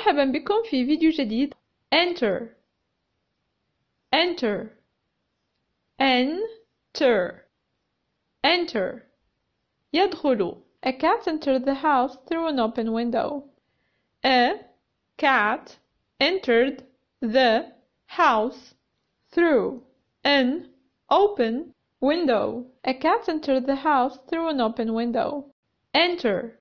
مرحبا بكم في فيديو جديد enter enter enter enter يدخل a cat entered the house through an open window a cat entered the house through an open window a cat entered the house through an open window enter